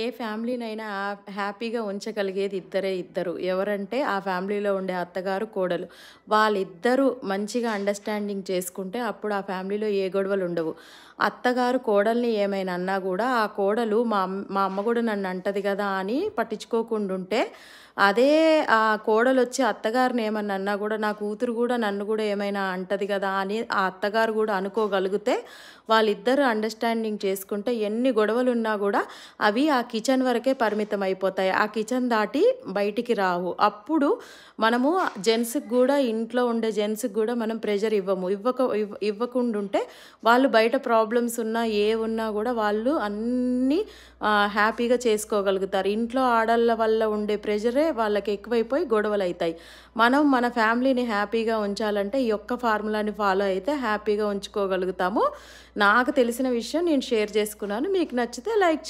ఏ ఫ్యామిలీనైనా హ్యాపీగా ఉంచగలిగేది ఇద్దరే ఇద్దరు ఎవరంటే ఆ ఫ్యామిలీలో ఉండే అత్తగారు కోడలు వాళ్ళిద్దరూ మంచిగా అండర్స్టాండింగ్ చేసుకుంటే అప్పుడు ఆ ఫ్యామిలీలో ఏ గొడవలు ఉండవు అత్తగారు కోడల్ని ఏమైనా అన్నా కూడా ఆ కోడలు మా మా అమ్మ కూడా నన్ను అంటది కదా అని పట్టించుకోకుండా ఉంటే అదే ఆ కోడలు వచ్చి అత్తగారిని ఏమన్నా అన్నా కూడా నా కూతురు కూడా నన్ను కూడా ఏమైనా అంటది కదా అని ఆ అత్తగారు కూడా అనుకోగలిగితే వాళ్ళిద్దరూ అండర్స్టాండింగ్ చేసుకుంటే ఎన్ని గొడవలు ఉన్నా కూడా అవి ఆ ఆ కిచెన్ వరకే పరిమితం అయిపోతాయి ఆ కిచెన్ దాటి బయటికి రావు అప్పుడు మనము జెంట్స్కి కూడా ఇంట్లో ఉండే జెంట్స్కి కూడా మనం ప్రెషర్ ఇవ్వము ఇవ్వక ఇవ్వకుండా ఉంటే వాళ్ళు బయట ప్రాబ్లమ్స్ ఉన్నా ఏ ఉన్నా కూడా వాళ్ళు అన్నీ హ్యాపీగా చేసుకోగలుగుతారు ఇంట్లో ఆడళ్ళ వల్ల ఉండే ప్రెషరే వాళ్ళకి ఎక్కువైపోయి గొడవలు అవుతాయి మనం మన ఫ్యామిలీని హ్యాపీగా ఉంచాలంటే ఈ యొక్క ఫార్ములాని ఫాలో అయితే హ్యాపీగా ఉంచుకోగలుగుతాము నాకు తెలిసిన విషయం నేను షేర్ చేసుకున్నాను మీకు నచ్చితే లైక్